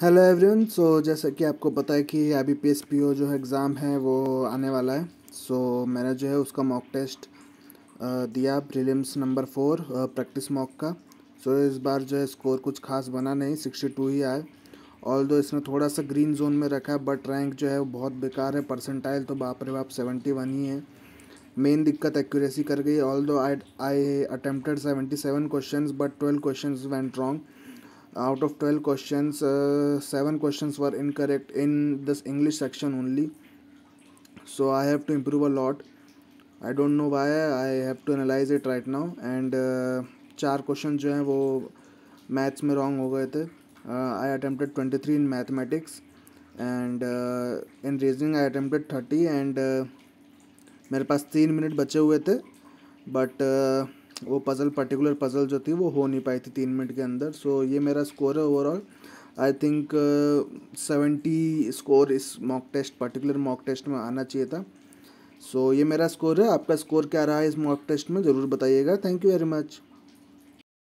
hello everyone so जैसा कि आपको पता है कि अभी पी एस पी ओ जो एग्ज़ाम है वो आने वाला है सो so, मैंने जो है उसका मॉक टेस्ट दिया prelims number four practice mock का सो so, इस बार जो है स्कोर कुछ खास बना नहीं सिक्सटी टू ही आए ऑल दो इसने थोड़ा सा ग्रीन जोन में रखा है बट रैंक जो है वो बहुत बेकार है परसेंटाइल तो बाप रे बाप सेवेंटी वन ही है मेन दिक्कत एक्यूरेसी कर गई ऑल दो I I attempted seventy seven question but twelve question went wrong out of twelve question seven question were incorrect in this English section only so I have to improve a lot I don't know why I have to analyze it right now and चार question जो हैं वो maths में wrong हो गए थे I attempted twenty three in mathematics and in reasoning I attempted thirty and मेरे पास तीन मिनट बचे हुए थे बट uh, वो पज़ल पर्टिकुलर पज़ल जो थी वो हो नहीं पाई थी तीन मिनट के अंदर सो so, ये मेरा स्कोर है overall I think seventy score इस mock test particular mock test में आना चाहिए था सो so, ये मेरा स्कोर है आपका स्कोर क्या रहा है इस मॉक टेस्ट में ज़रूर बताइएगा थैंक यू वेरी मच